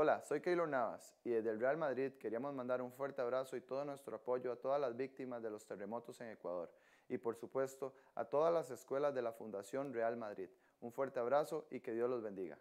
Hola, soy Keylor Navas y desde el Real Madrid queríamos mandar un fuerte abrazo y todo nuestro apoyo a todas las víctimas de los terremotos en Ecuador y por supuesto a todas las escuelas de la Fundación Real Madrid. Un fuerte abrazo y que Dios los bendiga.